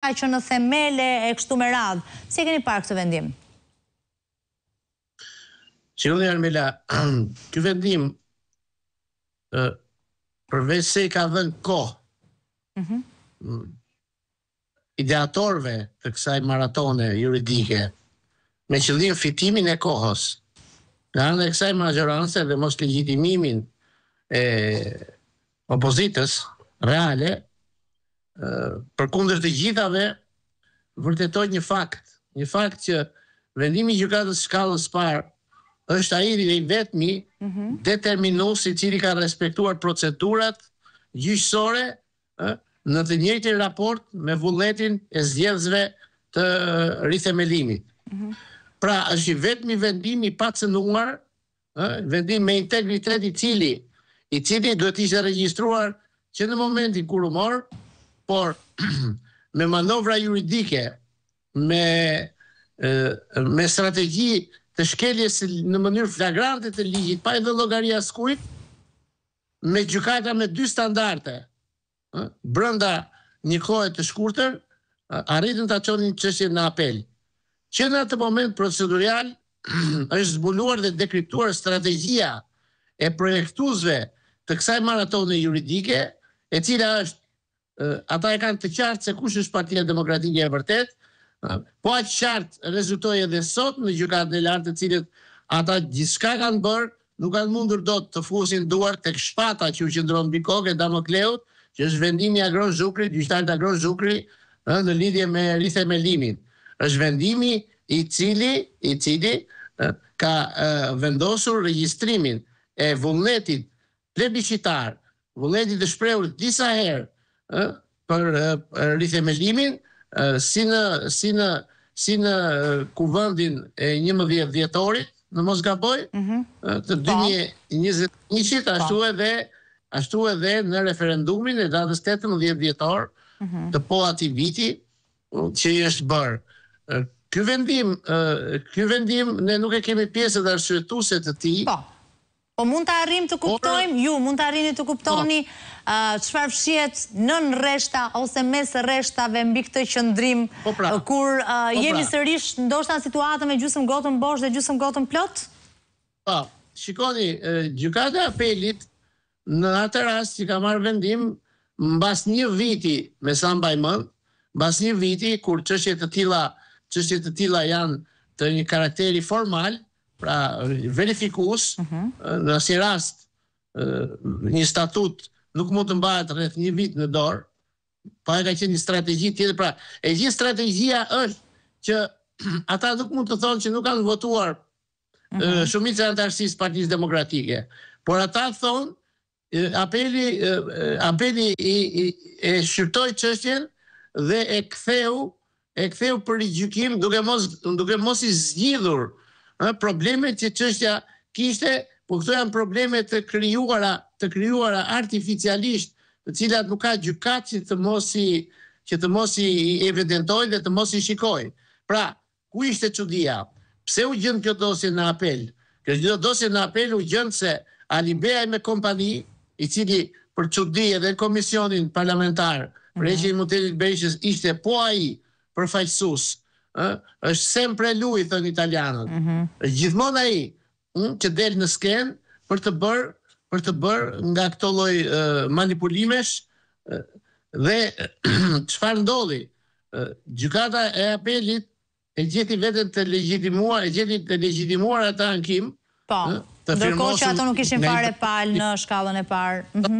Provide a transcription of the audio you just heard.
ka që në themele e kështu me radhë. Si e keni parë këtë vendim? Si në dhe Armila, këtë vendim përvej se i ka dhe në ko mhm. mm, ideatorve të kësaj maratone juridike me qëllim fitimin e kohës në andë kësaj majoranse dhe mos legitimimin e opozitës reale, për kundër të gjithave vërtetoj një fakt, një fakt që vendimi i gjykatës së shkallës së parë është ai i vetmi mm -hmm. determinues i cili ka respektuar procedurat gjyqësore në të njëjtin raport me vulletin e zgjedhësve të rithemelimit. Mm -hmm. Pra është i vetmi vendimi pa cenduar, vendim me integritet i cili i cili duhet të ishte regjistruar që në momentin kur u mor, por me manovra juridike, me me strategji të shkeljes në mënyrë flagrante të ligjit, pa edhe llogaria skujt, me gjykata me dy standarde, ë, brenda një kohe të shkurtër, arritën ta çonin çështjen në apel. Që në atë moment procedural është zbuluar dhe dekriptuar strategjia e projektuesve të kësaj maratone juridike, e cila është ata e kanë të qartë se kush është Partia Demokratike e vërtet, Po atë qartë rezultoi edhe sot në gjykatën e lartë të cilët ata gjithçka kanë bërë, nuk kanë mundur dot të fusin duar tek shpata që u qendron mbi kokën e Damokleut, që është vendimi i Agron Zukri, gjyqtar i Agron Zukri, në lidhje me rithemëlimin. Është vendimi i cili i cili ka vendosur regjistrimin e vullnetit plebiscitar, vullnetit të shprehur disa herë për rithemelimin si në si në si në kuvendin e 11 vjetorit në Mosgaboj mm -hmm. të 2021 po. po. ashtu edhe ashtu edhe në referendumin e datës 18 vjetor mm të po ati viti që i është bërë. Ky vendim, ky vendim ne nuk e kemi pjesë të arsyetuese të tij. Po. Po mund të arrim të kuptojmë, ju mund të arrini të kuptoni qëfar po. uh, fshjet nën reshta ose mes reshtave mbi këtë qëndrim po pra. uh, kur uh, po pra. jemi sërish ndoshta në situatën me gjusëm gotën bosh dhe gjusëm gotën plot? Po, shikoni, e apelit në atë rast që ka marrë vendim në bas një viti me sambaj në bas një viti kur qështjet të tila janë të një karakteri formalë, pra verifikus, uh -huh. në asnjë rast, një statut nuk mund të mbahet rreth një vit në dorë, pa e ka qenë një strategi tjetër, pra e gjithë strategia është që ata nuk mund të thonë që nuk kanë votuar uh mhm. -huh. shumicën antarësisë Partisë demokratike, por ata thonë, apeli, apeli i, i, e shqyrtoi qështjen dhe e ktheu e ktheu për i gjykim duke mos, duke mos i zgjidhur problemet që qështja kishte, po këto janë problemet të kryuara, të kryuara artificialisht, të cilat nuk ka gjukat që të mos i që të mos i evidentoj dhe të mos i shikoj. Pra, ku ishte qudia? Pse u gjëndë kjo dosje në apel? Kjo dosje në apel u gjëndë se Alibeja me kompani, i cili për qudi dhe komisionin parlamentar, mm -hmm. Regjimi Bejshës, ishte po aji përfajsus, është sempre lui thon italianët. Mm -hmm. Gjithmonë ai, ëh, hm, që del në skenë për të bërë për të bërë nga këto lloj manipulimesh dhe çfarë ndodhi? Gjykata e apelit e gjeti veten të legjitimuar, e gjeti të legjitimuar atë ankim. Po. Ndërkohë që ato nuk ishin fare pal në shkallën e parë. Mm -hmm.